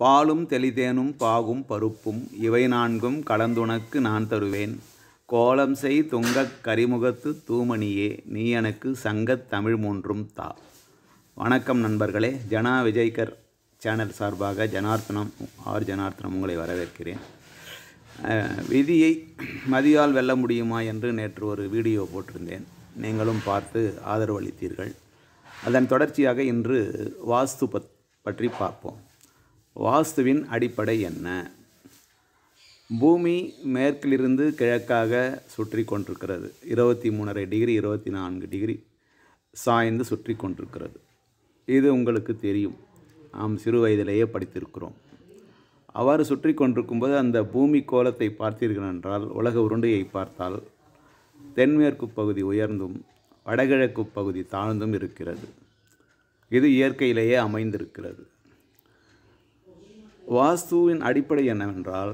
பாலும் தெளிதேனும் பாகும் பருப்பும் இவை நான்கும் கலந்துணக்கு நான் தருவேன் கோலம் செய் துங்கக் கரிமுகத்து தூமணியே நீ எனக்கு சங்கத் தமிழ் மூன்றும் தா வணக்கம் நண்பர்களே ஜனா விஜய்கர் சேனல் சார்பாக ஜனார்த்தனம் ஆர் ஜனார்த்தனம் உங்களை வரவேற்கிறேன் விதியை மதியால் வெல்ல முடியுமா என்று நேற்று ஒரு வீடியோ போட்டிருந்தேன் நீங்களும் பார்த்து ஆதரவளித்தீர்கள் அதன் தொடர்ச்சியாக இன்று வாஸ்து பற்றி பார்ப்போம் வாஸ்துவின் அடிப்படை என்ன பூமி மேற்கிலிருந்து கிழக்காக சுற்றி கொண்டிருக்கிறது இருபத்தி மூணரை டிகிரி இருபத்தி நான்கு டிகிரி சாய்ந்து சுற்றி கொண்டிருக்கிறது இது உங்களுக்கு தெரியும் நாம் சிறு வயதிலேயே படித்திருக்கிறோம் அவ்வாறு சுற்றி கொண்டிருக்கும்போது அந்த பூமி கோலத்தை பார்த்தீர்கள் என்றால் உலக உருண்டையை பார்த்தால் தென்மேற்கு பகுதி உயர்ந்தும் வடகிழக்கு பகுதி தாழ்ந்தும் இருக்கிறது இது இயற்கையிலேயே அமைந்திருக்கிறது வாஸ்துவின் அடிப்படை என்னவென்றால்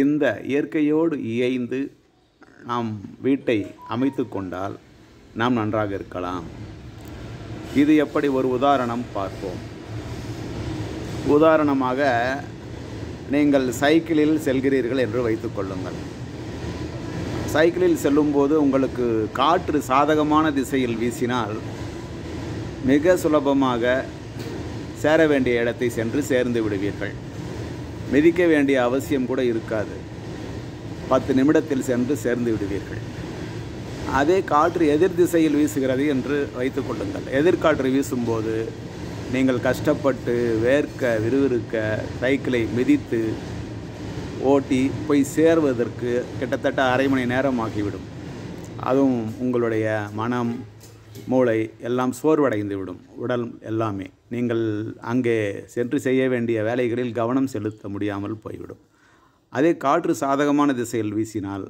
இந்த இயற்கையோடு இயைந்து நாம் வீட்டை அமைத்து கொண்டால் நாம் நன்றாக இருக்கலாம் இது எப்படி ஒரு உதாரணம் பார்ப்போம் உதாரணமாக நீங்கள் சைக்கிளில் செல்கிறீர்கள் என்று வைத்துக்கொள்ளுங்கள் சைக்கிளில் செல்லும்போது உங்களுக்கு காற்று சாதகமான திசையில் வீசினால் மிக சுலபமாக சேர வேண்டிய இடத்தை சென்று சேர்ந்து விடுவீர்கள் மிதிக்க வேண்டிய அவசியம் கூட இருக்காது பத்து நிமிடத்தில் சென்று சேர்ந்து விடுவீர்கள் அதே காற்று எதிர் திசையில் வீசுகிறது என்று வைத்துக் கொள்ளுங்கள் எதிர்காற்று வீசும்போது நீங்கள் கஷ்டப்பட்டு வேர்க்க விறுவிறுக்க சைக்கிளை மிதித்து ஓட்டி போய் சேர்வதற்கு கிட்டத்தட்ட அரை மணி நேரம் ஆகிவிடும் அதுவும் உங்களுடைய மனம் மூளை எல்லாம் சோர்வடைந்து விடும் உடல் எல்லாமே நீங்கள் அங்கே சென்று செய்ய வேண்டிய வேலைகளில் கவனம் செலுத்த முடியாமல் போய்விடும் அதே காற்று சாதகமான திசையில் வீசினால்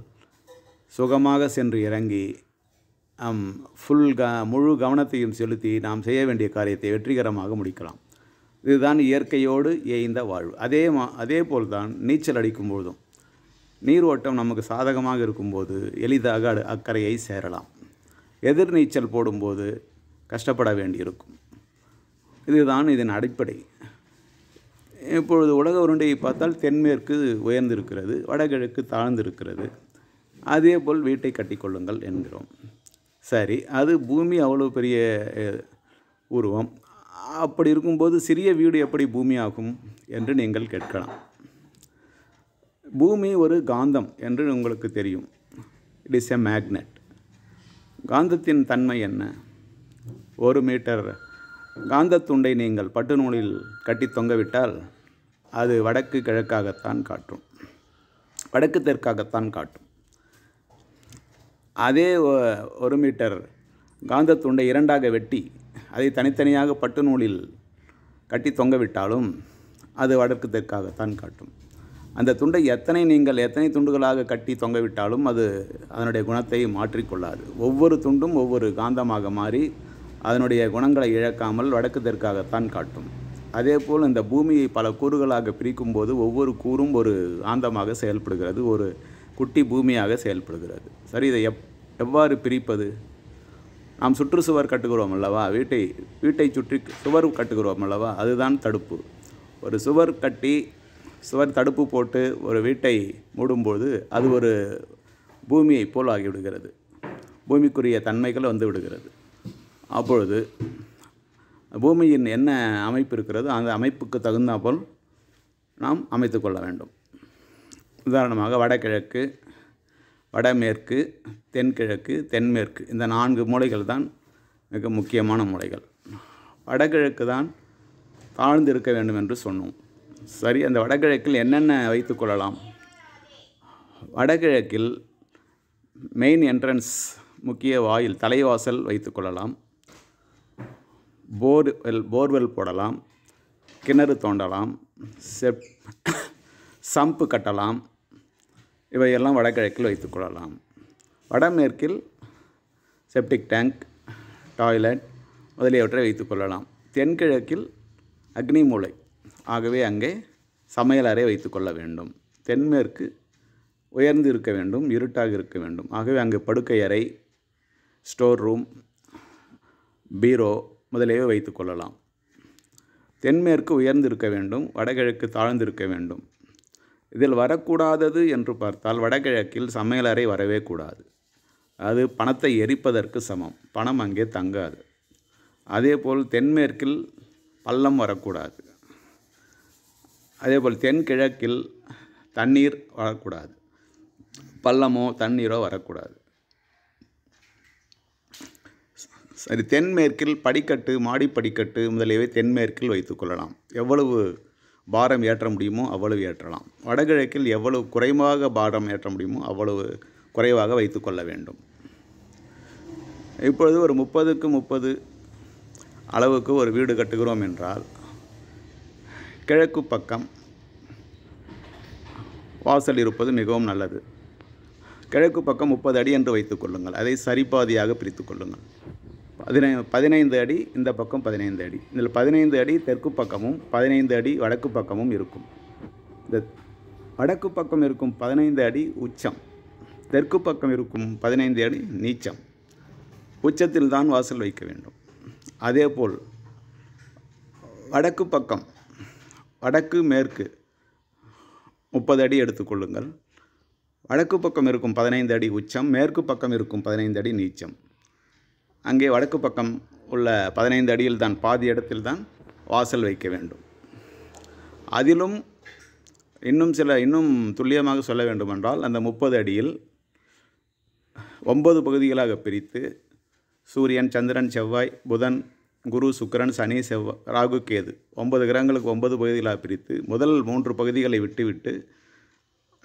சுகமாக சென்று இறங்கி ஃபுல் க முழு கவனத்தையும் செலுத்தி நாம் செய்ய வேண்டிய காரியத்தை வெற்றிகரமாக முடிக்கலாம் இதுதான் இயற்கையோடு ஏய்ந்த வாழ்வு அதே மா அதே போல்தான் நீச்சல் அடிக்கும் பொழுதும் நீர் ஓட்டம் நமக்கு சாதகமாக இருக்கும்போது எளிதாக அக்கறையை சேரலாம் எதிர்நீச்சல் போடும்போது கஷ்டப்பட வேண்டியிருக்கும் இதுதான் இதன் அடிப்படை இப்பொழுது உலக உருண்டையை பார்த்தால் தென்மேற்கு உயர்ந்திருக்கிறது வடகிழக்கு தாழ்ந்திருக்கிறது அதே போல் வீட்டை கட்டிக்கொள்ளுங்கள் என்கிறோம் சரி அது பூமி அவ்வளோ பெரிய உருவம் அப்படி இருக்கும்போது சிறிய வீடு எப்படி பூமி ஆகும் என்று நீங்கள் கேட்கலாம் பூமி ஒரு காந்தம் என்று உங்களுக்கு தெரியும் இட் இஸ் எ மேக்னெட் காந்தத்தின் தன்மை என்ன ஒரு மீட்டர் துண்டை நீங்கள் பட்டு நூலில் கட்டி தொங்கவிட்டால் அது வடக்கு கிழக்காகத்தான் காட்டும் வடக்கு தெற்காகத்தான் காட்டும் அதே ஒரு மீட்டர் துண்டை இரண்டாக வெட்டி அதை தனித்தனியாக பட்டு நூலில் கட்டி தொங்கவிட்டாலும் அது வடக்கு தெற்காகத்தான் காட்டும் அந்த துண்டை எத்தனை நீங்கள் எத்தனை துண்டுகளாக கட்டி தொங்கவிட்டாலும் அது அதனுடைய குணத்தை மாற்றிக்கொள்ளாது ஒவ்வொரு துண்டும் ஒவ்வொரு காந்தமாக மாறி அதனுடைய குணங்களை இழக்காமல் வடக்கு தெற்காகத்தான் காட்டும் அதேபோல் இந்த பூமியை பல கூறுகளாக பிரிக்கும் போது ஒவ்வொரு கூறும் ஒரு ஆந்தமாக செயல்படுகிறது ஒரு குட்டி பூமியாக செயல்படுகிறது சரி இதை எப் எவ்வாறு பிரிப்பது நாம் சுற்றுச்சுவர் கட்டுகிறோம் அல்லவா வீட்டை வீட்டை சுற்றி சுவர் கட்டுகிறோம் அல்லவா அதுதான் தடுப்பு ஒரு சுவர் கட்டி சுவர் தடுப்பு போட்டு ஒரு வீட்டை மூடும்போது அது ஒரு பூமியை போல் ஆகிவிடுகிறது பூமிக்குரிய தன்மைகள் வந்து விடுகிறது அப்பொழுது பூமியின் என்ன அமைப்பு இருக்கிறதோ அந்த அமைப்புக்கு தகுந்தாப்போல் நாம் அமைத்து கொள்ள வேண்டும் உதாரணமாக வடகிழக்கு வடமேற்கு தென்கிழக்கு தென்மேற்கு இந்த நான்கு மூலைகள் தான் மிக முக்கியமான மூலைகள் வடகிழக்கு தான் தாழ்ந்து இருக்க வேண்டும் என்று சொன்னோம் சரி அந்த வடகிழக்கில் என்னென்ன வைத்துக்கொள்ளலாம் வடகிழக்கில் மெயின் என்ட்ரன்ஸ் முக்கிய வாயில் தலைவாசல் வைத்துக்கொள்ளலாம் போர்வெல் போர்வெல் போடலாம் கிணறு தோண்டலாம் செப் சம்பு கட்டலாம் இவையெல்லாம் வடகிழக்கில் வைத்துக்கொள்ளலாம் வடமேற்கில் செப்டிக் டேங்க் டாய்லெட் முதலியவற்றை வைத்துக்கொள்ளலாம் தென்கிழக்கில் அக்னி மூலை ஆகவே அங்கே சமையல் அறை வைத்துக்கொள்ள வேண்டும் தென்மேற்கு உயர்ந்து இருக்க வேண்டும் இருட்டாக இருக்க வேண்டும் ஆகவே அங்கே படுக்கை அறை ஸ்டோர் ரூம் பீரோ முதலியவை வைத்துக்கொள்ளலாம் தென்மேற்கு உயர்ந்திருக்க வேண்டும் வடகிழக்கு தாழ்ந்திருக்க வேண்டும் இதில் வரக்கூடாதது என்று பார்த்தால் வடகிழக்கில் சமையலறை வரவே கூடாது அது பணத்தை எரிப்பதற்கு சமம் பணம் அங்கே தங்காது அதேபோல் தென்மேற்கில் பள்ளம் வரக்கூடாது அதேபோல் தென்கிழக்கில் தண்ணீர் வரக்கூடாது பள்ளமோ தண்ணீரோ வரக்கூடாது சரி தென்மேற்கில் படிக்கட்டு மாடி படிக்கட்டு முதலியவை தென்மேற்கில் வைத்துக்கொள்ளலாம் எவ்வளவு பாரம் ஏற்ற முடியுமோ அவ்வளவு ஏற்றலாம் வடகிழக்கில் எவ்வளவு குறைவாக பாரம் ஏற்ற முடியுமோ அவ்வளவு குறைவாக வைத்து கொள்ள வேண்டும் இப்பொழுது ஒரு முப்பதுக்கு முப்பது அளவுக்கு ஒரு வீடு கட்டுகிறோம் என்றால் கிழக்கு பக்கம் வாசல் இருப்பது மிகவும் நல்லது கிழக்கு பக்கம் முப்பது அடி என்று வைத்துக்கொள்ளுங்கள் அதை சரிபாதியாக பிரித்து கொள்ளுங்கள் பதினை பதினைந்து அடி இந்த பக்கம் பதினைந்து அடி இதில் பதினைந்து அடி தெற்கு பக்கமும் பதினைந்து அடி வடக்கு பக்கமும் இருக்கும் இந்த வடக்கு பக்கம் இருக்கும் பதினைந்து அடி உச்சம் தெற்கு பக்கம் இருக்கும் பதினைந்து அடி நீச்சம் உச்சத்தில் தான் வாசல் வைக்க வேண்டும் அதேபோல் வடக்கு பக்கம் வடக்கு மேற்கு முப்பது அடி எடுத்துக்கொள்ளுங்கள் வடக்கு பக்கம் இருக்கும் பதினைந்து அடி உச்சம் மேற்கு பக்கம் இருக்கும் பதினைந்து அடி நீச்சம் அங்கே வடக்கு பக்கம் உள்ள பதினைந்து அடியில் தான் பாதி இடத்தில் தான் வாசல் வைக்க வேண்டும் அதிலும் இன்னும் சில இன்னும் துல்லியமாக சொல்ல வேண்டுமென்றால் அந்த முப்பது அடியில் ஒன்பது பகுதிகளாக பிரித்து சூரியன் சந்திரன் செவ்வாய் புதன் குரு சுக்கரன் சனி செவ்வாய் ராகு கேது ஒன்பது கிரகங்களுக்கு ஒன்பது பகுதிகளாக பிரித்து முதல் மூன்று பகுதிகளை விட்டுவிட்டு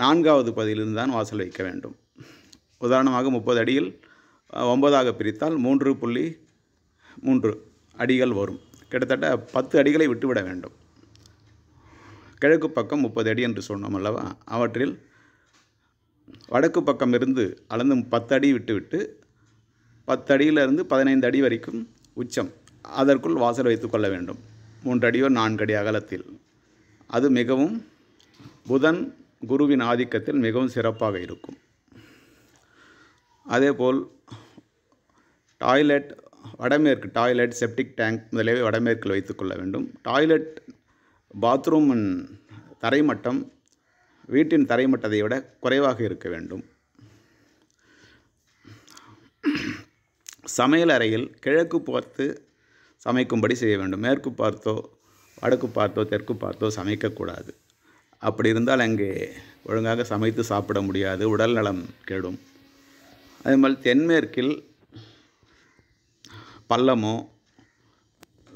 நான்காவது பகுதியிலிருந்து தான் வாசல் வைக்க வேண்டும் உதாரணமாக முப்பது அடியில் ஒன்பதாக பிரித்தால் மூன்று புள்ளி மூன்று அடிகள் வரும் கிட்டத்தட்ட பத்து அடிகளை விட்டுவிட வேண்டும் கிழக்கு பக்கம் முப்பது அடி என்று சொன்னோம் அல்லவா அவற்றில் வடக்கு பக்கம் இருந்து அளந்து பத்து அடி விட்டுவிட்டு பத்து அடியிலிருந்து பதினைந்து அடி வரைக்கும் உச்சம் அதற்குள் வாசல் வைத்துக்கொள்ள வேண்டும் மூன்று அடியோ நான்கு அடி அகலத்தில் அது மிகவும் புதன் குருவின் ஆதிக்கத்தில் மிகவும் சிறப்பாக இருக்கும் அதேபோல் டாய்லெட் வடமேற்கு டாய்லெட் செப்டிக் டேங்க் முதலியவை வடமேற்கில் வைத்துக்கொள்ள வேண்டும் டாய்லெட் பாத்ரூம் தரைமட்டம் வீட்டின் தரைமட்டத்தை விட குறைவாக இருக்க வேண்டும் சமையல் அறையில் கிழக்கு பார்த்து சமைக்கும்படி செய்ய வேண்டும் மேற்கு பார்த்தோ வடக்கு பார்த்தோ தெற்கு பார்த்தோ சமைக்கக்கூடாது அப்படி இருந்தால் அங்கே ஒழுங்காக சமைத்து சாப்பிட முடியாது உடல் நலம் கெடும் அதே மாதிரி தென்மேற்கில் பள்ளமோ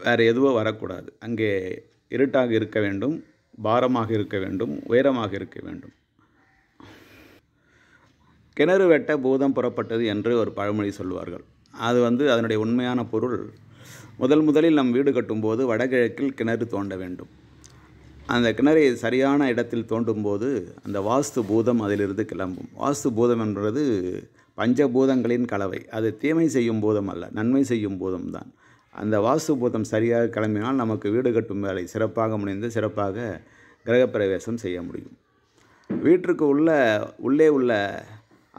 வேறு எதுவோ வரக்கூடாது அங்கே இருட்டாக இருக்க வேண்டும் பாரமாக இருக்க வேண்டும் உயரமாக இருக்க வேண்டும் கிணறு வெட்ட பூதம் புறப்பட்டது என்று ஒரு பழமொழி சொல்வார்கள் அது வந்து அதனுடைய உண்மையான பொருள் முதல் முதலில் நம் வீடு கட்டும்போது வடகிழக்கில் கிணறு தோண்ட வேண்டும் அந்த கிணறை சரியான இடத்தில் தோண்டும் போது அந்த வாஸ்து பூதம் அதிலிருந்து கிளம்பும் வாஸ்து பூதம் என்பது பஞ்சபூதங்களின் கலவை அது தீமை செய்யும் போதும் அல்ல நன்மை செய்யும் போதும் தான் அந்த வாஸ்து பூதம் சரியாக கிளம்பினால் நமக்கு வீடு கட்டும் வேலை சிறப்பாக முடிந்து சிறப்பாக கிரகப்பிரவேசம் செய்ய முடியும் வீட்டிற்கு உள்ள உள்ளே உள்ள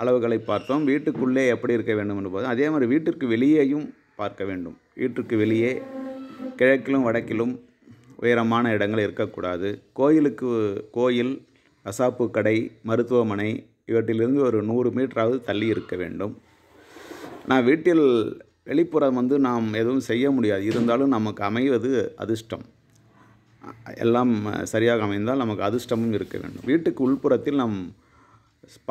அளவுகளை பார்த்தோம் வீட்டுக்குள்ளே எப்படி இருக்க வேண்டும் போதும் அதே மாதிரி வீட்டிற்கு வெளியேயும் பார்க்க வேண்டும் வீட்டிற்கு வெளியே கிழக்கிலும் வடக்கிலும் உயரமான இடங்கள் இருக்கக்கூடாது கோயிலுக்கு கோயில் கசாப்பு கடை மருத்துவமனை இவற்றிலிருந்து ஒரு நூறு மீட்டராவது தள்ளி இருக்க வேண்டும் நான் வீட்டில் வெளிப்புறம் வந்து நாம் எதுவும் செய்ய முடியாது இருந்தாலும் நமக்கு அமைவது அதிர்ஷ்டம் எல்லாம் சரியாக அமைந்தால் நமக்கு அதிர்ஷ்டமும் இருக்க வேண்டும் வீட்டுக்கு உள்புறத்தில் நாம்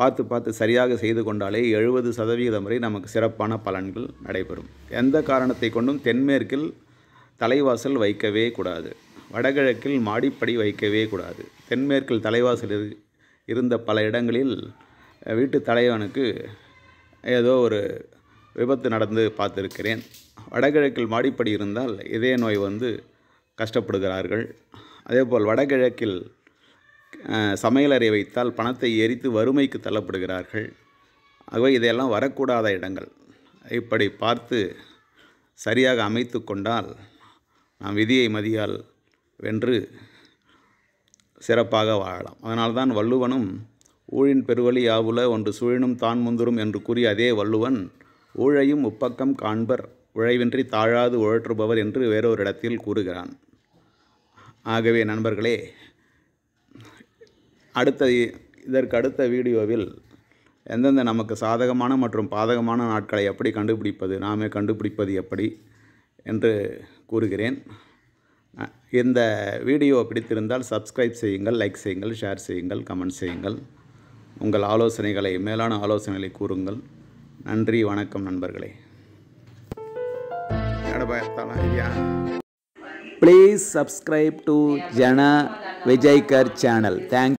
பார்த்து பார்த்து சரியாக செய்து கொண்டாலே எழுபது சதவீதம் வரை நமக்கு சிறப்பான பலன்கள் நடைபெறும் எந்த காரணத்தை கொண்டும் தென்மேற்கில் தலைவாசல் வைக்கவே கூடாது வடகிழக்கில் மாடிப்படி வைக்கவே கூடாது தென்மேற்கில் தலைவாசல் இருந்த பல இடங்களில் வீட்டு தலைவனுக்கு ஏதோ ஒரு விபத்து நடந்து பார்த்துருக்கிறேன் வடகிழக்கில் மாடிப்படி இருந்தால் இதய நோய் வந்து கஷ்டப்படுகிறார்கள் அதேபோல் வடகிழக்கில் சமையலறை வைத்தால் பணத்தை எரித்து வறுமைக்கு தள்ளப்படுகிறார்கள் ஆகவே இதையெல்லாம் வரக்கூடாத இடங்கள் இப்படி பார்த்து சரியாக அமைத்து கொண்டால் நாம் விதியை மதியால் வென்று சிறப்பாக வாழலாம் அதனால்தான் வள்ளுவனும் ஊழின் பெருவழி யாவுல ஒன்று சுழினும் தான் முந்துரும் என்று கூறிய அதே வள்ளுவன் ஊழையும் உப்பக்கம் காண்பர் உழைவின்றி தாழாது உழற்றுபவர் என்று வேறொரு இடத்தில் கூறுகிறான் ஆகவே நண்பர்களே அடுத்த இதற்கு அடுத்த வீடியோவில் எந்தெந்த நமக்கு சாதகமான மற்றும் பாதகமான நாட்களை எப்படி கண்டுபிடிப்பது நாமே கண்டுபிடிப்பது எப்படி என்று கூறுகிறேன் இந்த வீடியோ பிடித்திருந்தால் சப்ஸ்கிரைப் செய்யுங்கள் லைக் செய்யுங்கள் ஷேர் செய்யுங்கள் கமெண்ட் செய்யுங்கள் உங்கள் ஆலோசனைகளை மேலான ஆலோசனைகளை கூறுங்கள் நன்றி வணக்கம் நண்பர்களே please subscribe to Jana Vijaykar channel thank